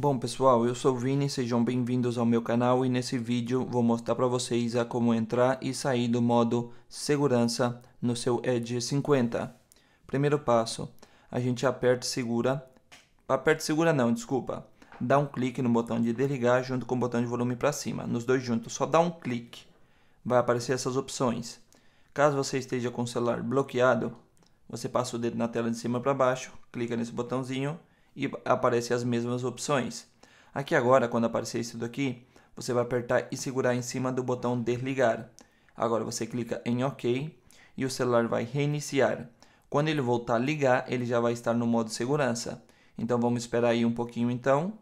Bom pessoal, eu sou o Vini, sejam bem-vindos ao meu canal e nesse vídeo vou mostrar para vocês a como entrar e sair do modo segurança no seu Edge 50. Primeiro passo, a gente aperta e segura, aperta e segura não, desculpa, dá um clique no botão de desligar junto com o botão de volume para cima, nos dois juntos, só dá um clique, vai aparecer essas opções. Caso você esteja com o celular bloqueado, você passa o dedo na tela de cima para baixo, clica nesse botãozinho e aparecem as mesmas opções. Aqui agora, quando aparecer isso daqui, você vai apertar e segurar em cima do botão desligar. Agora você clica em OK e o celular vai reiniciar. Quando ele voltar a ligar, ele já vai estar no modo segurança. Então vamos esperar aí um pouquinho então.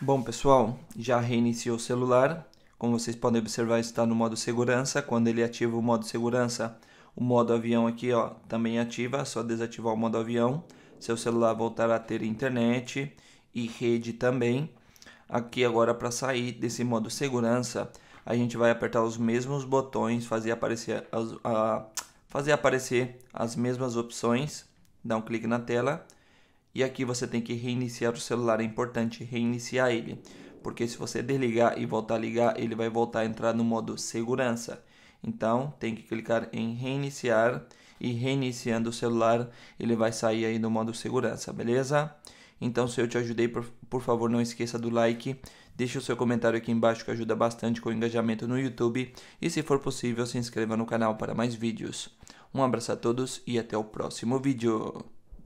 Bom pessoal, já reiniciou o celular. Como vocês podem observar, está no modo segurança. Quando ele ativa o modo segurança, o modo avião aqui ó, também ativa, é só desativar o modo avião seu celular voltará a ter internet e rede também. Aqui agora para sair desse modo segurança, a gente vai apertar os mesmos botões, fazer aparecer as, a, fazer aparecer as mesmas opções, dá um clique na tela e aqui você tem que reiniciar o celular, é importante reiniciar ele, porque se você desligar e voltar a ligar, ele vai voltar a entrar no modo segurança. Então tem que clicar em reiniciar e reiniciando o celular ele vai sair aí no modo segurança, beleza? Então se eu te ajudei, por, por favor não esqueça do like, deixe o seu comentário aqui embaixo que ajuda bastante com o engajamento no YouTube e se for possível se inscreva no canal para mais vídeos. Um abraço a todos e até o próximo vídeo.